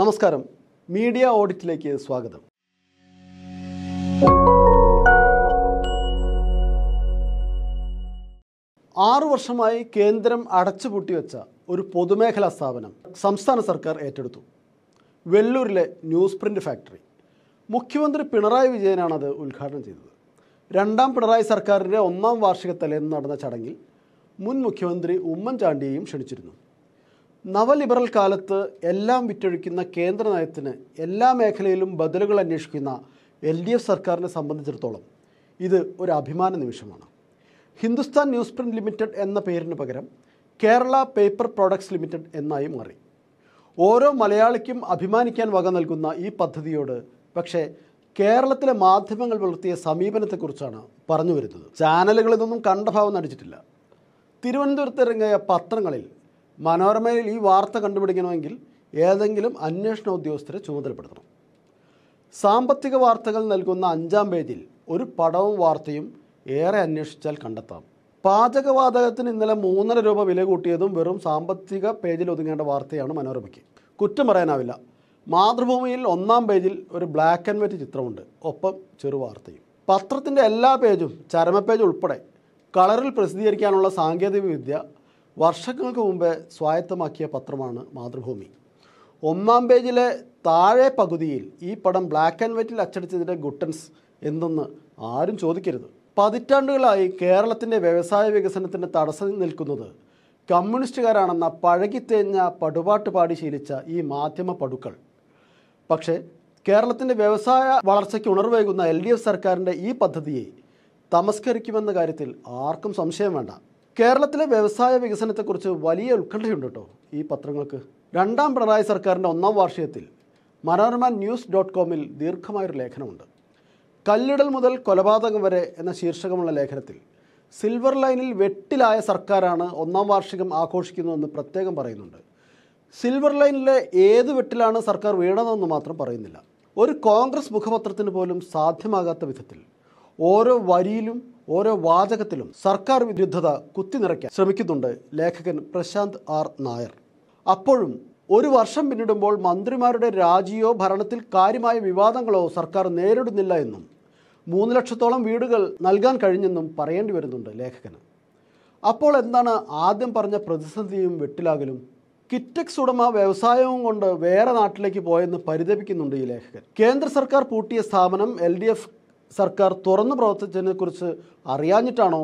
നമസ്കാരം മീഡിയ ഓഡിറ്റിലേക്ക് സ്വാഗതം ആറു വർഷമായി കേന്ദ്രം അടച്ചുപൂട്ടിവെച്ച ഒരു പൊതുമേഖലാ സ്ഥാപനം സംസ്ഥാന സർക്കാർ ഏറ്റെടുത്തു വെല്ലൂരിലെ ന്യൂസ് പ്രിന്റ് ഫാക്ടറി മുഖ്യമന്ത്രി പിണറായി വിജയനാണ് അത് ഉദ്ഘാടനം ചെയ്തത് രണ്ടാം പിണറായി സർക്കാരിൻ്റെ ഒന്നാം വാർഷിക തലേന്ന് നടന്ന ചടങ്ങിൽ മുൻ മുഖ്യമന്ത്രി ഉമ്മൻചാണ്ടിയെയും ക്ഷണിച്ചിരുന്നു നവലിബറൽ കാലത്ത് എല്ലാം വിറ്റൊഴിക്കുന്ന കേന്ദ്ര നയത്തിന് എല്ലാ മേഖലയിലും ബദലുകൾ അന്വേഷിക്കുന്ന എൽ ഡി എഫ് സർക്കാരിനെ സംബന്ധിച്ചിടത്തോളം ഇത് ഒരു അഭിമാന നിമിഷമാണ് ഹിന്ദുസ്ഥാൻ ന്യൂസ് പ്രിൻ്റ് ലിമിറ്റഡ് എന്ന പേരിന് പകരം കേരള പേപ്പർ പ്രോഡക്ട്സ് ലിമിറ്റഡ് എന്നായി മാറി ഓരോ മലയാളിക്കും അഭിമാനിക്കാൻ വക നൽകുന്ന ഈ പദ്ധതിയോട് പക്ഷേ കേരളത്തിലെ മാധ്യമങ്ങൾ വളർത്തിയ സമീപനത്തെക്കുറിച്ചാണ് പറഞ്ഞു വരുന്നത് ചാനലുകളിൽ നിന്നും കണ്ട ഭാവം നടിച്ചിട്ടില്ല തിരുവനന്തപുരത്ത് ഇറങ്ങിയ പത്രങ്ങളിൽ മനോരമയിൽ ഈ വാർത്ത കണ്ടുപിടിക്കണമെങ്കിൽ ഏതെങ്കിലും അന്വേഷണ ഉദ്യോഗസ്ഥരെ ചുമതലപ്പെടുത്തണം സാമ്പത്തിക വാർത്തകൾ നൽകുന്ന അഞ്ചാം പേജിൽ ഒരു പടവും വാർത്തയും ഏറെ അന്വേഷിച്ചാൽ കണ്ടെത്താം പാചകവാതകത്തിന് ഇന്നലെ മൂന്നര രൂപ വില കൂട്ടിയതും വെറും സാമ്പത്തിക പേജിൽ ഒതുങ്ങേണ്ട വാർത്തയാണ് മനോരമയ്ക്ക് കുറ്റം പറയാനാവില്ല മാതൃഭൂമിയിൽ ഒന്നാം പേജിൽ ഒരു ബ്ലാക്ക് ആൻഡ് വൈറ്റ് ചിത്രമുണ്ട് ഒപ്പം ചെറു വാർത്തയും പത്രത്തിൻ്റെ എല്ലാ പേജും ചരമ പേജ് ഉൾപ്പെടെ കളറിൽ പ്രസിദ്ധീകരിക്കാനുള്ള സാങ്കേതികവിദ്യ വർഷങ്ങൾക്ക് മുമ്പ് സ്വായത്തമാക്കിയ പത്രമാണ് മാതൃഭൂമി ഒന്നാം പേജിലെ താഴെ പകുതിയിൽ ഈ പടം ബ്ലാക്ക് ആൻഡ് വൈറ്റിൽ അച്ചടിച്ചതിൻ്റെ ഗുട്ടൻസ് എന്തെന്ന് ആരും ചോദിക്കരുത് പതിറ്റാണ്ടുകളായി കേരളത്തിൻ്റെ വ്യവസായ വികസനത്തിന് തടസ്സം നിൽക്കുന്നത് കമ്മ്യൂണിസ്റ്റുകാരാണെന്ന പഴകിത്തേഞ്ഞ പടുപാട്ട് പാടി ശീലിച്ച ഈ മാധ്യമ പടുക്കൾ പക്ഷേ കേരളത്തിൻ്റെ വ്യവസായ വളർച്ചയ്ക്ക് ഉണർവേകുന്ന എൽ ഡി എഫ് സർക്കാരിൻ്റെ ഈ പദ്ധതിയെ തമസ്കരിക്കുമെന്ന കാര്യത്തിൽ ആർക്കും സംശയം വേണ്ട കേരളത്തിലെ വ്യവസായ വികസനത്തെക്കുറിച്ച് വലിയ ഉത്കണ്ഠയുണ്ട് കേട്ടോ ഈ പത്രങ്ങൾക്ക് രണ്ടാം പിണറായി സർക്കാരിൻ്റെ ഒന്നാം വാർഷികത്തിൽ മനോരമ ന്യൂസ് ഡോട്ട് കോമിൽ ദീർഘമായൊരു ലേഖനമുണ്ട് കല്ലിടൽ മുതൽ കൊലപാതകം വരെ എന്ന ശീർഷകമുള്ള ലേഖനത്തിൽ സിൽവർ ലൈനിൽ വെട്ടിലായ സർക്കാരാണ് ഒന്നാം വാർഷികം ആഘോഷിക്കുന്നതെന്ന് പ്രത്യേകം പറയുന്നുണ്ട് സിൽവർ ലൈനിലെ ഏത് വെട്ടിലാണ് സർക്കാർ വീണതെന്ന് മാത്രം പറയുന്നില്ല ഒരു കോൺഗ്രസ് മുഖപത്രത്തിന് പോലും സാധ്യമാകാത്ത വിധത്തിൽ ഓരോ വരിയിലും ഓരോ വാചകത്തിലും സർക്കാർ വിരുദ്ധത കുത്തിനിറയ്ക്കാൻ ശ്രമിക്കുന്നുണ്ട് ലേഖകൻ പ്രശാന്ത് ആർ നായർ അപ്പോഴും ഒരു വർഷം പിന്നിടുമ്പോൾ മന്ത്രിമാരുടെ രാജിയോ ഭരണത്തിൽ കാര്യമായ വിവാദങ്ങളോ സർക്കാർ നേരിടുന്നില്ല എന്നും മൂന്ന് ലക്ഷത്തോളം വീടുകൾ നൽകാൻ കഴിഞ്ഞെന്നും പറയേണ്ടി വരുന്നുണ്ട് ലേഖകന് അപ്പോൾ എന്താണ് ആദ്യം പറഞ്ഞ പ്രതിസന്ധിയും വെട്ടിലാകലും കിറ്റക്സ് ഉടമ വ്യവസായവും കൊണ്ട് വേറെ നാട്ടിലേക്ക് പോയെന്ന് പരിതപിക്കുന്നുണ്ട് ഈ ലേഖകൻ കേന്ദ്ര സർക്കാർ പൂട്ടിയ സ്ഥാപനം എൽ ഡി എഫ് സർക്കാർ തുറന്നു പ്രവർത്തിച്ചതിനെക്കുറിച്ച് അറിയാഞ്ഞിട്ടാണോ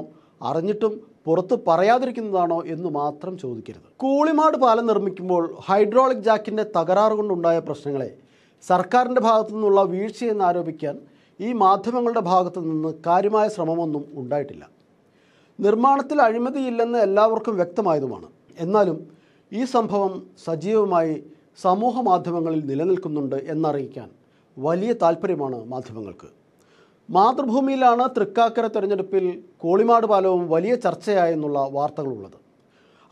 അറിഞ്ഞിട്ടും പുറത്ത് പറയാതിരിക്കുന്നതാണോ എന്ന് മാത്രം ചോദിക്കരുത് കൂളിമാട് പാലം നിർമ്മിക്കുമ്പോൾ ഹൈഡ്രോളിക് ജാക്കിൻ്റെ തകരാറ് കൊണ്ടുണ്ടായ പ്രശ്നങ്ങളെ സർക്കാരിൻ്റെ ഭാഗത്തു നിന്നുള്ള വീഴ്ചയെന്ന് ആരോപിക്കാൻ ഈ മാധ്യമങ്ങളുടെ ഭാഗത്തു നിന്ന് കാര്യമായ ശ്രമമൊന്നും ഉണ്ടായിട്ടില്ല നിർമ്മാണത്തിൽ അഴിമതിയില്ലെന്ന് എല്ലാവർക്കും വ്യക്തമായതുമാണ് എന്നാലും ഈ സംഭവം സജീവമായി സമൂഹ മാധ്യമങ്ങളിൽ നിലനിൽക്കുന്നുണ്ട് എന്നറിയിക്കാൻ വലിയ താല്പര്യമാണ് മാധ്യമങ്ങൾക്ക് മാതൃഭൂമിയിലാണ് തൃക്കാക്കര തെരഞ്ഞെടുപ്പിൽ കോളിമാട് പാലവും വലിയ ചർച്ചയായെന്നുള്ള വാർത്തകളുള്ളത്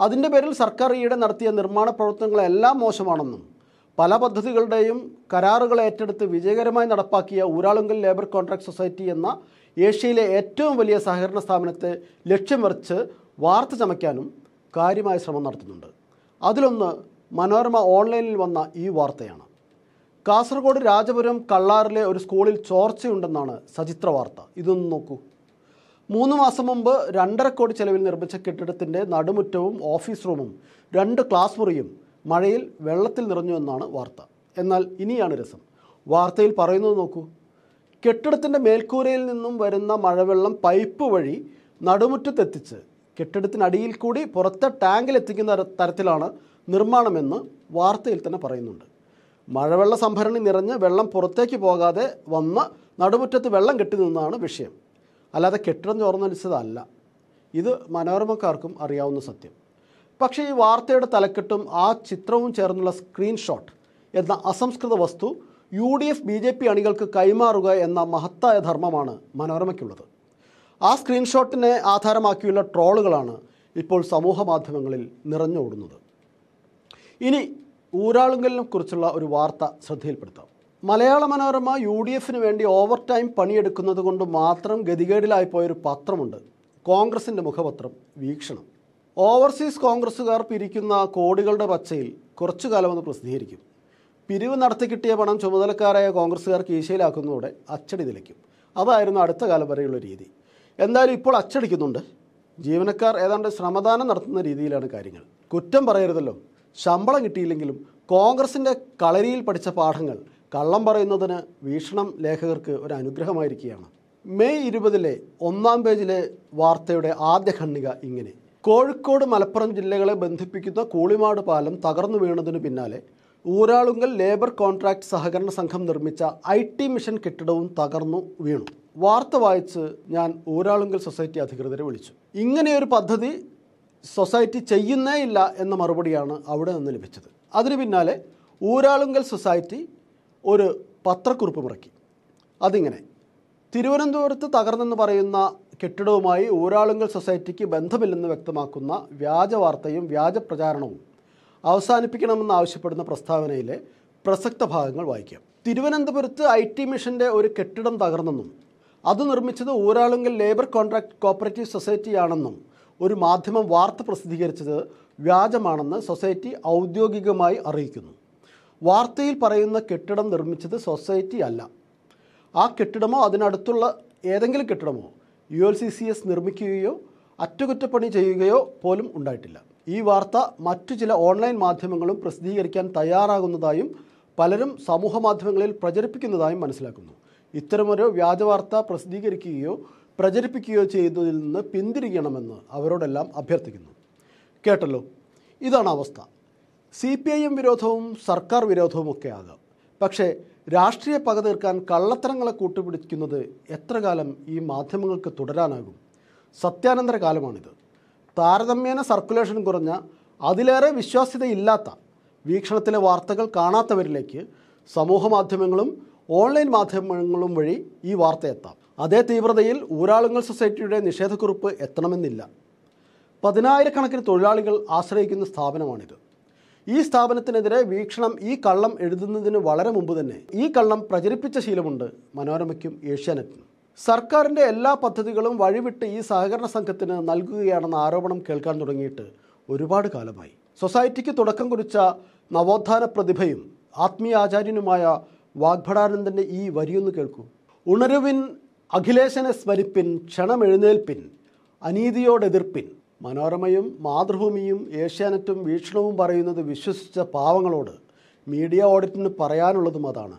അതിൻ്റെ പേരിൽ സർക്കാർ ഈയിടെ നടത്തിയ നിർമ്മാണ പ്രവർത്തനങ്ങളെല്ലാം മോശമാണെന്നും പല പദ്ധതികളുടെയും കരാറുകൾ ഏറ്റെടുത്ത് വിജയകരമായി നടപ്പാക്കിയ ഊരാളുങ്കൽ ലേബർ കോൺട്രാക്ട് സൊസൈറ്റി എന്ന ഏഷ്യയിലെ ഏറ്റവും വലിയ സഹകരണ സ്ഥാപനത്തെ ലക്ഷ്യം വരച്ച് വാർത്ത ചമയ്ക്കാനും കാര്യമായ ശ്രമം നടത്തുന്നുണ്ട് അതിലൊന്ന് മനോരമ ഓൺലൈനിൽ വന്ന ഈ വാർത്തയാണ് കാസർഗോഡ് രാജപുരം കള്ളാറിലെ ഒരു സ്കൂളിൽ ചോർച്ചയുണ്ടെന്നാണ് സചിത്ര വാർത്ത ഇതൊന്ന് നോക്കൂ മൂന്ന് മാസം മുമ്പ് രണ്ടര കോടി ചെലവിൽ നിർമ്മിച്ച കെട്ടിടത്തിൻ്റെ നടുമുറ്റവും ഓഫീസ് റൂമും രണ്ട് ക്ലാസ് മുറിയും മഴയിൽ വെള്ളത്തിൽ നിറഞ്ഞു എന്നാണ് വാർത്ത എന്നാൽ ഇനിയാണ് രസം വാർത്തയിൽ പറയുന്നത് നോക്കൂ കെട്ടിടത്തിൻ്റെ മേൽക്കൂരയിൽ നിന്നും വരുന്ന മഴവെള്ളം പൈപ്പ് വഴി നടുമുറ്റത്തെത്തിച്ച് കെട്ടിടത്തിനടിയിൽ കൂടി പുറത്തെ ടാങ്കിലെത്തിക്കുന്ന തരത്തിലാണ് നിർമ്മാണമെന്ന് വാർത്തയിൽ തന്നെ പറയുന്നുണ്ട് മഴവെള്ള സംഭരണി നിറഞ്ഞ് വെള്ളം പുറത്തേക്ക് പോകാതെ വന്ന നടുമുറ്റത്ത് വെള്ളം കെട്ടി നിന്നാണ് വിഷയം അല്ലാതെ കെട്ടിടം ചോർന്നൊലിച്ചതല്ല ഇത് മനോരമക്കാർക്കും അറിയാവുന്ന സത്യം പക്ഷേ ഈ വാർത്തയുടെ തലക്കെട്ടും ആ ചിത്രവും ചേർന്നുള്ള സ്ക്രീൻഷോട്ട് എന്ന അസംസ്കൃത വസ്തു U D F B J P അണികൾക്ക് കൈമാറുക എന്ന മഹത്തായ ധർമ്മമാണ് മനോരമയ്ക്കുള്ളത് ആ സ്ക്രീൻഷോട്ടിനെ ആധാരമാക്കിയുള്ള ട്രോളുകളാണ് ഇപ്പോൾ സമൂഹ മാധ്യമങ്ങളിൽ നിറഞ്ഞോടുന്നത് ഇനി ഊരാളുങ്കലിനെ കുറിച്ചുള്ള ഒരു വാർത്ത ശ്രദ്ധയിൽപ്പെടുത്താം മലയാള മനോരമ യു ഡി എഫിന് വേണ്ടി ഓവർ ടൈം പണിയെടുക്കുന്നത് കൊണ്ട് മാത്രം ഗതികേടിലായിപ്പോയൊരു പത്രമുണ്ട് കോൺഗ്രസിൻ്റെ മുഖപത്രം വീക്ഷണം ഓവർസീസ് കോൺഗ്രസ്സുകാർ പിരിക്കുന്ന കോടികളുടെ പച്ചയിൽ കുറച്ചു കാലം ഒന്ന് പ്രസിദ്ധീകരിക്കും പിരിവ് നടത്തി കിട്ടിയ പണം ചുമതലക്കാരായ കോൺഗ്രസ്സുകാർക്ക് കീശയിലാക്കുന്നതോടെ അച്ചടി നിലയ്ക്കും അതായിരുന്നു അടുത്ത കാലം വരെയുള്ള രീതി എന്തായാലും ഇപ്പോൾ അച്ചടിക്കുന്നുണ്ട് ജീവനക്കാർ ഏതാണ്ട് ശ്രമദാനം നടത്തുന്ന രീതിയിലാണ് കാര്യങ്ങൾ കുറ്റം പറയരുതല്ലോ ശമ്പളം കിട്ടിയില്ലെങ്കിലും കോൺഗ്രസിൻ്റെ കളരിയിൽ പഠിച്ച പാഠങ്ങൾ കള്ളം പറയുന്നതിന് വീക്ഷണം ലേഖകർക്ക് ഒരു അനുഗ്രഹമായിരിക്കുകയാണ് മെയ് ഇരുപതിലെ ഒന്നാം പേജിലെ വാർത്തയുടെ ആദ്യ ഖണ്ണിക ഇങ്ങനെ കോഴിക്കോട് മലപ്പുറം ജില്ലകളെ ബന്ധിപ്പിക്കുന്ന കൂളിമാട് പാലം തകർന്നു വീണതിനു പിന്നാലെ ഊരാളുങ്കൽ ലേബർ കോൺട്രാക്ട് സഹകരണ സംഘം നിർമ്മിച്ച ഐ ടി മിഷൻ കെട്ടിടവും തകർന്നു വീണു വാർത്ത വായിച്ച് ഞാൻ ഊരാളുങ്കൽ സൊസൈറ്റി അധികൃതരെ വിളിച്ചു ഇങ്ങനെയൊരു പദ്ധതി സൊസൈറ്റി ചെയ്യുന്നേ ഇല്ല എന്ന മറുപടിയാണ് അവിടെ നിന്ന് ലഭിച്ചത് അതിന് പിന്നാലെ ഊരാളുങ്കൽ സൊസൈറ്റി ഒരു പത്രക്കുറിപ്പ് ഇറക്കി അതിങ്ങനെ തിരുവനന്തപുരത്ത് തകർന്നെന്ന് പറയുന്ന കെട്ടിടവുമായി ഊരാളുങ്കൽ സൊസൈറ്റിക്ക് ബന്ധമില്ലെന്ന് വ്യക്തമാക്കുന്ന വ്യാജ വാർത്തയും വ്യാജ പ്രചാരണവും അവസാനിപ്പിക്കണമെന്ന് ആവശ്യപ്പെടുന്ന പ്രസ്താവനയിലെ പ്രസക്ത ഭാഗങ്ങൾ വായിക്കാം തിരുവനന്തപുരത്ത് ഐ ടി മിഷൻ്റെ ഒരു കെട്ടിടം തകർന്നെന്നും അത് നിർമ്മിച്ചത് ഊരാളുങ്കൽ ലേബർ കോൺട്രാക്ട് കോപ്പറേറ്റീവ് സൊസൈറ്റിയാണെന്നും ഒരു മാധ്യമം വാർത്ത പ്രസിദ്ധീകരിച്ചത് വ്യാജമാണെന്ന് സൊസൈറ്റി ഔദ്യോഗികമായി അറിയിക്കുന്നു വാർത്തയിൽ പറയുന്ന കെട്ടിടം നിർമ്മിച്ചത് സൊസൈറ്റി അല്ല ആ കെട്ടിടമോ അതിനടുത്തുള്ള ഏതെങ്കിലും കെട്ടിടമോ U L C C S നിർമ്മിക്കുകയോ അറ്റകുറ്റപ്പണി ചെയ്യുകയോ പോലും ഉണ്ടായിട്ടില്ല ഈ വാർത്ത മറ്റു ചില ഓൺലൈൻ മാധ്യമങ്ങളും പ്രസിദ്ധീകരിക്കാൻ തയ്യാറാകുന്നതായും പലരും സമൂഹ മാധ്യമങ്ങളിൽ പ്രചരിപ്പിക്കുന്നതായും മനസ്സിലാക്കുന്നു ഇത്തരമൊരു വ്യാജവാർത്ത പ്രസിദ്ധീകരിക്കുകയോ പ്രചരിപ്പിക്കുകയോ ചെയ്യുന്നതിൽ നിന്ന് പിന്തിരിയണമെന്ന് അവരോടെല്ലാം അഭ്യർത്ഥിക്കുന്നു കേട്ടല്ലോ ഇതാണ് അവസ്ഥ സി പി ഐ എം വിരോധവും സർക്കാർ വിരോധവും ഒക്കെ ആകാം പക്ഷേ രാഷ്ട്രീയ പക തീർക്കാൻ കള്ളത്തരങ്ങളെ കൂട്ടുപിടിക്കുന്നത് എത്ര കാലം ഈ മാധ്യമങ്ങൾക്ക് തുടരാനാകും സത്യാനന്തര കാലമാണിത് താരതമ്യേന സർക്കുലേഷൻ കുറഞ്ഞ അതിലേറെ വിശ്വാസ്യതയില്ലാത്ത വീക്ഷണത്തിലെ വാർത്തകൾ കാണാത്തവരിലേക്ക് സമൂഹ മാധ്യമങ്ങളും ഓൺലൈൻ മാധ്യമങ്ങളും വഴി ഈ വാർത്ത എത്താം അതേ തീവ്രതയിൽ ഊരാളുങ്ങൾ സൊസൈറ്റിയുടെ നിഷേധക്കുറിപ്പ് എത്തണമെന്നില്ല പതിനായിരക്കണക്കിന് തൊഴിലാളികൾ ആശ്രയിക്കുന്ന സ്ഥാപനമാണിത് ഈ സ്ഥാപനത്തിനെതിരെ വീക്ഷണം ഈ കള്ളം എഴുതുന്നതിന് വളരെ മുമ്പ് തന്നെ ഈ കള്ളം പ്രചരിപ്പിച്ച ശീലമുണ്ട് മനോരമയ്ക്കും ഏഷ്യാനെറ്റിനും സർക്കാരിൻ്റെ എല്ലാ പദ്ധതികളും വഴിവിട്ട് ഈ സഹകരണ സംഘത്തിന് നൽകുകയാണെന്ന ആരോപണം കേൾക്കാൻ തുടങ്ങിയിട്ട് ഒരുപാട് കാലമായി സൊസൈറ്റിക്ക് തുടക്കം കുറിച്ച നവോത്ഥാന പ്രതിഭയും ആത്മീയാചാര്യനുമായ വാഗ്ഭടാനന്ദൻ്റെ ഈ വരിയൊന്ന് കേൾക്കൂ ഉണരുവിൻ അഖിലേശനെ സ്മരിപ്പിൻ ക്ഷണമെഴുന്നേൽപ്പിൻ അനീതിയോടെതിർപ്പിൻ മനോരമയും മാതൃഭൂമിയും ഏഷ്യാനെറ്റും വീക്ഷണവും പറയുന്നത് വിശ്വസിച്ച പാവങ്ങളോട് മീഡിയ ഓഡിറ്റിന് പറയാനുള്ളതും അതാണ്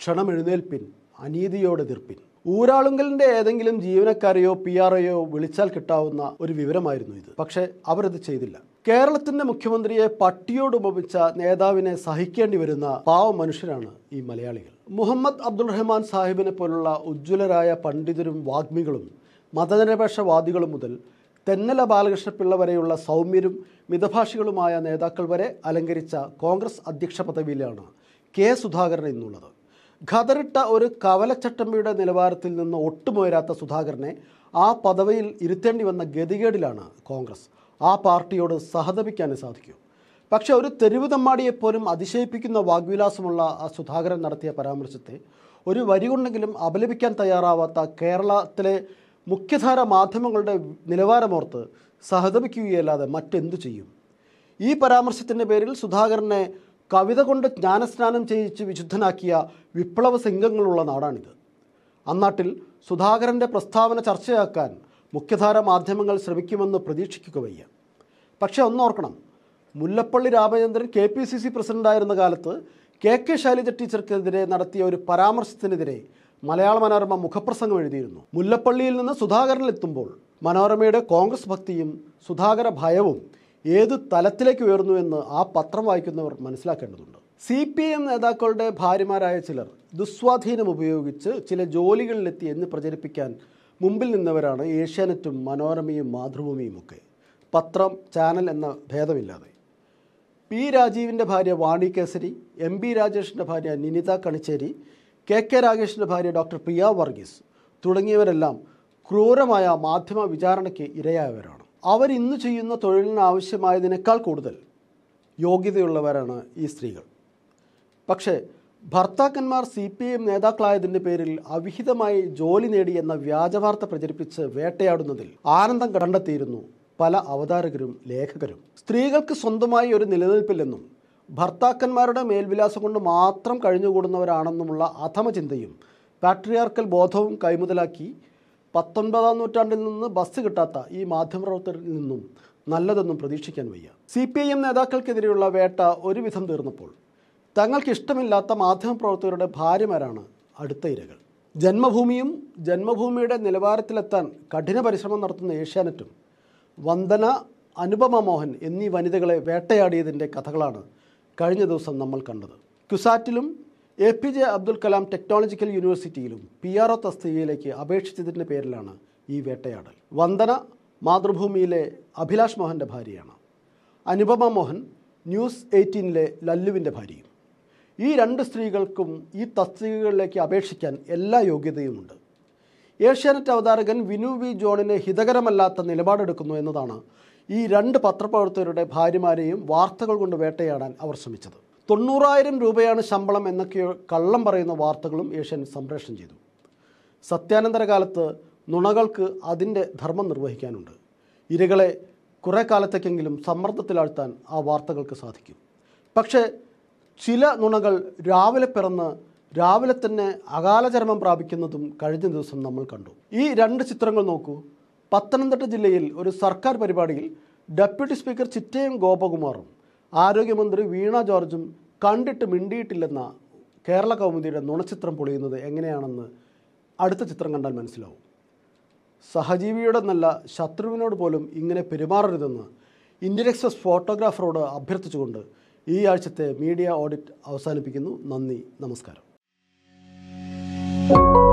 ക്ഷണമെഴുന്നേൽപ്പിൻ അനീതിയോടെതിർപ്പിൻ ഊരാളുങ്കലിൻ്റെ ഏതെങ്കിലും ജീവനക്കാരെയോ പി ആറെയോ വിളിച്ചാൽ കിട്ടാവുന്ന ഒരു വിവരമായിരുന്നു ഇത് പക്ഷേ അവരത് ചെയ്തില്ല കേരളത്തിൻ്റെ മുഖ്യമന്ത്രിയെ പട്ടിയോടുപമിച്ച നേതാവിനെ സഹിക്കേണ്ടി വരുന്ന പാവ മനുഷ്യരാണ് ഈ മലയാളികൾ മുഹമ്മദ് അബ്ദുൾ റഹ്മാൻ സാഹിബിനെ പോലുള്ള ഉജ്ജ്വലരായ പണ്ഡിതരും വാഗ്മികളും മതനിരപേക്ഷവാദികളും മുതൽ തെന്നല ബാലകൃഷ്ണപിള്ള വരെയുള്ള സൗമ്യരും മിതഭാഷികളുമായ നേതാക്കൾ വരെ അലങ്കരിച്ച കോൺഗ്രസ് അധ്യക്ഷ പദവിയിലാണ് കെ സുധാകരൻ ഇന്നുള്ളത് ഖദറിട്ട ഒരു കവലച്ചട്ടമ്പിയുടെ നിലവാരത്തിൽ നിന്ന് ഒട്ടുമുയരാത്ത സുധാകരനെ ആ പദവിയിൽ ഇരുത്തേണ്ടി വന്ന ഗതികേടിലാണ് കോൺഗ്രസ് ആ പാർട്ടിയോട് സഹതപിക്കാനേ സാധിക്കൂ പക്ഷെ ഒരു തെരുവ് തമ്മാടിയെ പോലും അതിശയിപ്പിക്കുന്ന വാഗ്വിലാസമുള്ള സുധാകരൻ നടത്തിയ പരാമർശത്തെ ഒരു വരി കൊണ്ടെങ്കിലും അപലപിക്കാൻ തയ്യാറാവാത്ത കേരളത്തിലെ മുഖ്യധാര മാധ്യമങ്ങളുടെ നിലവാരമോർത്ത് സഹതപിക്കുകയല്ലാതെ മറ്റെന്തു ചെയ്യും ഈ പരാമർശത്തിൻ്റെ പേരിൽ സുധാകരനെ കവിത കൊണ്ട് ജ്ഞാനസ്നാനം ചെയ്യിച്ച് വിശുദ്ധനാക്കിയ വിപ്ലവ സിംഗങ്ങളുള്ള നാടാണിത് അന്നാട്ടിൽ സുധാകരൻ്റെ പ്രസ്താവന ചർച്ചയാക്കാൻ മുഖ്യധാര മാധ്യമങ്ങൾ ശ്രമിക്കുമെന്ന് പ്രതീക്ഷിക്കുക വയ്യ പക്ഷേ ഒന്നോർക്കണം Mullappally Ramachandran K P C C പ്രസിഡൻ്റായിരുന്ന കാലത്ത് കെ കെ ശൈലജ ടീച്ചർക്കെതിരെ നടത്തിയ ഒരു പരാമർശത്തിനെതിരെ മലയാള മനോരമ മുഖപ്രസംഗം എഴുതിയിരുന്നു മുല്ലപ്പള്ളിയിൽ നിന്ന് സുധാകരനിലെത്തുമ്പോൾ മനോരമയുടെ കോൺഗ്രസ് ഭക്തിയും സുധാകര ഭയവും ഏത് തലത്തിലേക്ക് ഉയർന്നു എന്ന് ആ പത്രം വായിക്കുന്നവർ മനസ്സിലാക്കേണ്ടതുണ്ട് സി പി എം നേതാക്കളുടെ ഭാര്യമാരായ ചിലർ ദുസ്വാധീനം ഉപയോഗിച്ച് ചില ജോലികളിലെത്തി എന്ന് പ്രചരിപ്പിക്കാൻ മുമ്പിൽ നിന്നവരാണ് ഏഷ്യാനെറ്റും മനോരമയും മാതൃഭൂമിയുമൊക്കെ പത്രം ചാനൽ എന്ന ഭേദമില്ലാതെ പി രാജീവിൻ്റെ ഭാര്യ വാണി കേസരി എം ബി രാജേഷിൻ്റെ ഭാര്യ നിനിത കണിച്ചേരി കെ കെ രാകേഷിൻ്റെ ഭാര്യ ഡോക്ടർ പ്രിയ വർഗീസ് തുടങ്ങിയവരെല്ലാം ക്രൂരമായ മാധ്യമ വിചാരണയ്ക്ക് ഇരയായവരാണ് അവർ ഇന്ന് ചെയ്യുന്ന തൊഴിലിന് ആവശ്യമായതിനേക്കാൾ കൂടുതൽ യോഗ്യതയുള്ളവരാണ് ഈ സ്ത്രീകൾ പക്ഷേ ഭർത്താക്കന്മാർ സി പി എം നേതാക്കളായതിൻ്റെ പേരിൽ അവിഹിതമായി ജോലി നേടിയെന്ന വ്യാജവാർത്ത പ്രചരിപ്പിച്ച് വേട്ടയാടുന്നതിൽ ആനന്ദം കണ്ടെത്തിയിരുന്നു പല അവതാരകരും ലേഖകരും സ്ത്രീകൾക്ക് സ്വന്തമായി ഒരു നിലനിൽപ്പില്ലെന്നും ഭർത്താക്കന്മാരുടെ മേൽവിലാസം കൊണ്ട് മാത്രം കഴിഞ്ഞുകൂടുന്നവരാണെന്നുമുള്ള അധമചിന്തയും പാട്രിയാർക്കൽ ബോധവും കൈമുതലാക്കി പത്തൊൻപതാം നൂറ്റാണ്ടിൽ നിന്ന് ബസ് കിട്ടാത്ത ഈ മാധ്യമപ്രവർത്തകരിൽ നിന്നും നല്ലതെന്നും പ്രതീക്ഷിക്കാൻ വയ്യ സി പി ഐ എം നേതാക്കൾക്കെതിരെയുള്ള വേട്ട ഒരുവിധം തീർന്നപ്പോൾ തങ്ങൾക്ക് ഇഷ്ടമില്ലാത്ത മാധ്യമപ്രവർത്തകരുടെ ഭാര്യമാരാണ് അടുത്ത ഇരകൾ ജന്മഭൂമിയും ജന്മഭൂമിയുടെ നിലവാരത്തിലെത്താൻ കഠിന പരിശ്രമം നടത്തുന്ന ഏഷ്യാനെറ്റും വന്ദന അനുപമ മോഹൻ എന്നീ വനിതകളെ വേട്ടയാടിയതിൻ്റെ കഥകളാണ് കഴിഞ്ഞ ദിവസം നമ്മൾ കണ്ടത് ക്യുസാറ്റിലും A P J Abdul Kalam technological യൂണിവേഴ്സിറ്റിയിലും പി ആർ ഒ തസ്തികയിലേക്ക് അപേക്ഷിച്ചതിൻ്റെ പേരിലാണ് ഈ വേട്ടയാടൽ വന്ദന മാതൃഭൂമിയിലെ അഭിലാഷ് മോഹൻ്റെ ഭാര്യയാണ് അനുപമ മോഹൻ ന്യൂസ് എയ്റ്റീനിലെ ലല്ലുവിൻ്റെ ഭാര്യയും ഈ രണ്ട് സ്ത്രീകൾക്കും ഈ തസ്തികകളിലേക്ക് അപേക്ഷിക്കാൻ എല്ലാ യോഗ്യതയുമുണ്ട് ഏഷ്യാനെറ്റ് അവതാരകൻ വിനു വി ജോണിന് ഹിതകരമല്ലാത്ത നിലപാടെടുക്കുന്നു എന്നതാണ് ഈ രണ്ട് പത്രപ്രവർത്തകരുടെ ഭാര്യമാരെയും വാർത്തകൾ കൊണ്ട് വേട്ടയാടാൻ അവർ ശ്രമിച്ചത് തൊണ്ണൂറായിരം രൂപയാണ് ശമ്പളം എന്നൊക്കെ കള്ളം പറയുന്ന വാർത്തകളും ഏഷ്യൻ സംപ്രേഷണം ചെയ്തു സത്യാനന്തര കാലത്ത് നുണകൾക്ക് അതിൻ്റെ ധർമ്മം നിർവഹിക്കാനുണ്ട് ഇരകളെ കുറേ കാലത്തേക്കെങ്കിലും സമ്മർദ്ദത്തിലാഴ്ത്താൻ ആ വാർത്തകൾക്ക് സാധിക്കും പക്ഷേ ചില നുണകൾ രാവിലെ പിറന്ന് രാവിലെ തന്നെ അകാലചരമം പ്രാപിക്കുന്നതും കഴിഞ്ഞ ദിവസം നമ്മൾ കണ്ടു ഈ രണ്ട് ചിത്രങ്ങൾ നോക്കൂ പത്തനംതിട്ട ജില്ലയിൽ ഒരു സർക്കാർ പരിപാടിയിൽ ഡെപ്യൂട്ടി സ്പീക്കർ ചിറ്റയം ഗോപകുമാറും ആരോഗ്യമന്ത്രി വീണ ജോർജും കണ്ടിട്ട് മിണ്ടിയിട്ടില്ലെന്ന കേരള കൗമുദിയുടെ നുണചിത്രം പൊളിയുന്നത് എങ്ങനെയാണെന്ന് അടുത്ത ചിത്രം കണ്ടാൽ മനസ്സിലാവും സഹജീവിയുടെ നല്ല ശത്രുവിനോട് പോലും ഇങ്ങനെ പെരുമാറരുതെന്ന് ഇന്ത്യൻ എക്സ്പ്രസ് ഫോട്ടോഗ്രാഫറോട് അഭ്യർത്ഥിച്ചുകൊണ്ട് ഈ ആഴ്ചത്തെ മീഡിയ ഓഡിറ്റ് അവസാനിപ്പിക്കുന്നു നന്ദി നമസ്കാരം Thank you.